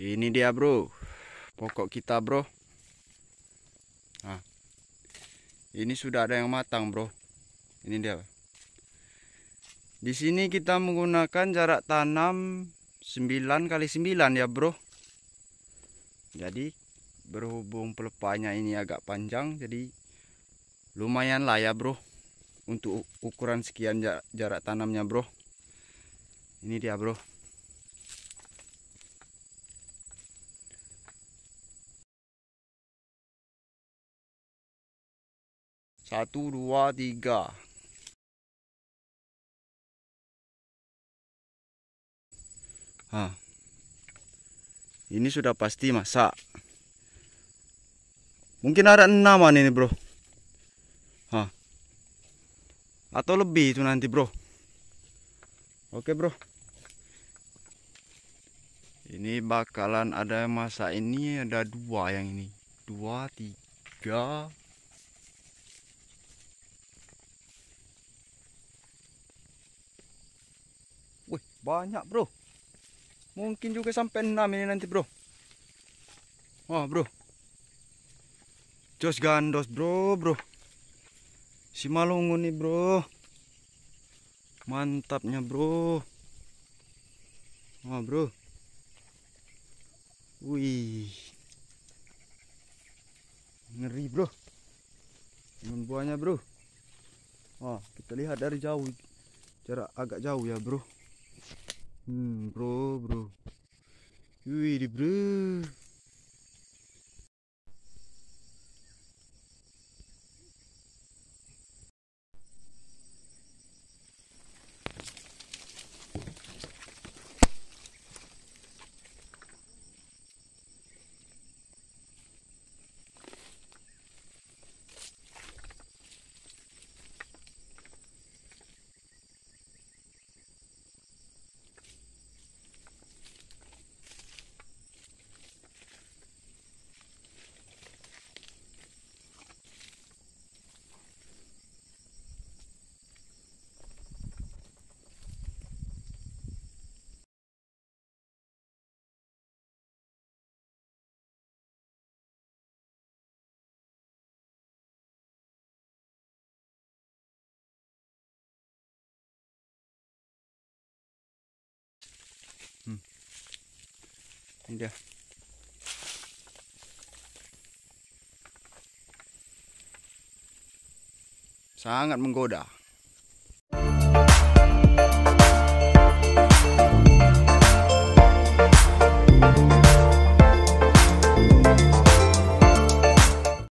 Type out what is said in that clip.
Ini dia bro Pokok kita bro nah, Ini sudah ada yang matang bro Ini dia Di sini kita menggunakan jarak tanam 9 kali 9 ya bro Jadi berhubung pelepahnya ini agak panjang jadi lumayan lah ya bro untuk ukuran sekian jarak tanamnya bro ini dia bro satu dua tiga ah ini sudah pasti masak Mungkin ada enaman ini bro Hah. Atau lebih itu nanti bro Oke bro Ini bakalan ada masa ini ada dua yang ini Dua, tiga Wih banyak bro Mungkin juga sampai enam ini nanti bro Wah bro Jos gandos bro bro. Si malungu nih bro. Mantapnya bro. Wah oh, bro. Wih. Ngeri bro. Teman bro. Wah oh, kita lihat dari jauh. Jarak agak jauh ya bro. Hmm bro bro. Wih di bro. ini dia sangat menggoda